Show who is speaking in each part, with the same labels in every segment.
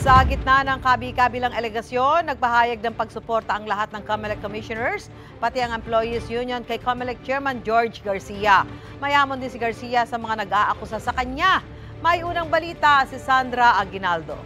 Speaker 1: Sa gitna ng kabi-kabilang elegasyon, nagpahayag ng pagsuporta ang lahat ng COMELEC commissioners, pati ang Employees Union kay COMELEC Chairman George Garcia. Mayamon din si Garcia sa mga nag-aakusa sa kanya. May unang balita si Sandra Aguinaldo.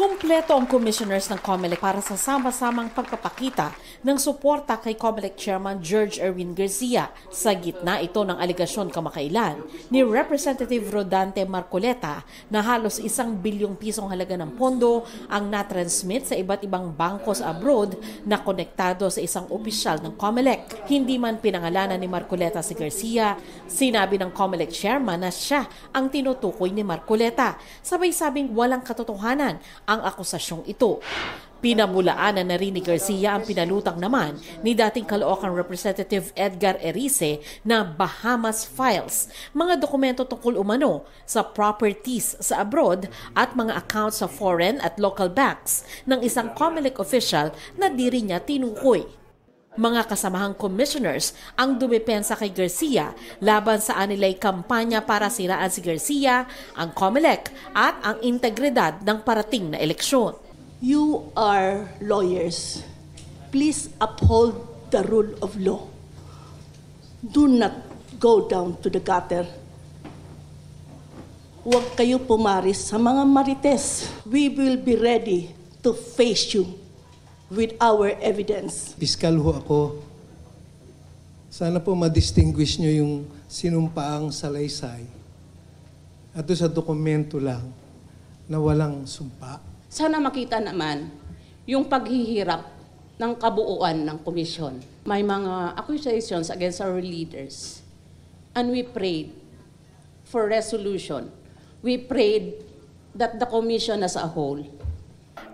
Speaker 1: Kompleto ang commissioners ng COMELEC para sa sama-samang pagpapakita ng suporta kay COMELEC Chairman George Erwin Garcia sa gitna ito ng aligasyon kamakailan ni Representative Rodante Marcoleta na halos isang bilyong pisong halaga ng pondo ang natransmit sa iba't ibang bangko abroad na konektado sa isang opisyal ng COMELEC. Hindi man pinangalanan ni Marcoleta si Garcia, sinabi ng COMELEC Chairman na siya ang tinutukoy ni Marcoleta. Sabay-sabing walang katotohanan ang akusasyong ito. Pinamulaan na rin ni Garcia ang pinalutang naman ni dating Caloocan Representative Edgar Erice na Bahamas Files, mga dokumento tungkol umano sa properties sa abroad at mga accounts sa foreign at local banks ng isang COMELEC official na di rin niya tinukoy mga kasamahang commissioners ang dumepensa kay Garcia laban sa anilay kampanya para siraan si Garcia, ang COMELEC at ang integridad ng parating na eleksyon. You are lawyers. Please uphold the rule of law. Do not go down to the gutter huwag kayo pumaris sa mga marites. We will be ready to face you with our evidence. Piskal ho ako. Sana po ma-distinguish nyo yung sinumpaang salaysay at sa dokumento lang na walang sumpa. Sana makita naman yung paghihirap ng kabuuan ng komisyon. May mga accusations against our leaders and we prayed for resolution. We prayed that the commission as a whole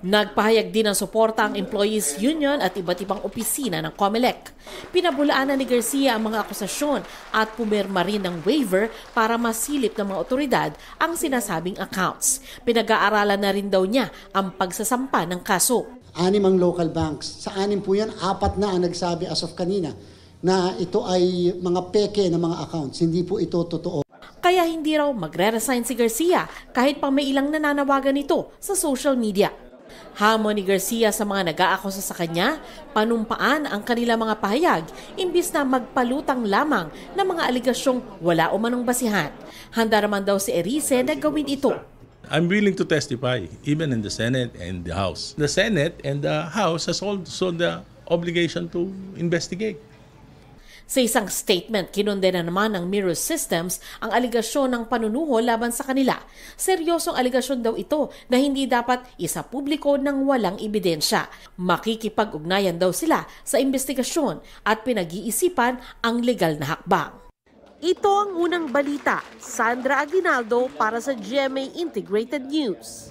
Speaker 1: Nagpahayag din ng suporta ang Employees Union at iba't ibang opisina ng COMELEC. Pinabulaan na ni Garcia ang mga akusasyon at pumirma rin ng waiver para masilip ng mga otoridad ang sinasabing accounts. Pinag-aaralan na rin daw niya ang pagsasampa ng kaso. Anim ang local banks. Sa anim po yan, apat na ang nagsabi as of kanina na ito ay mga peke na mga accounts. Hindi po ito totoo kaya hindi raw magre-resign si Garcia kahit pa may ilang nananawagan nito sa social media. Hamon ni Garcia sa mga nag-aakusa sa kanya, panumpaan ang kanila mga pahayag imbis na magpalutang lamang ng mga aligasyong wala o manong basihan. Handa naman daw si Erice na gawin ito. I'm willing to testify, even in the Senate and the House. The Senate and the House has also the obligation to investigate. Sa isang statement, kinundena naman ng Mirror Systems ang aligasyon ng panunuho laban sa kanila. Seryosong aligasyon daw ito na hindi dapat isa publiko ng walang ebidensya. Makikipag-ugnayan daw sila sa investigasyon at pinag-iisipan ang legal na hakbang. Ito ang unang balita. Sandra Aguinaldo para sa GMA Integrated News.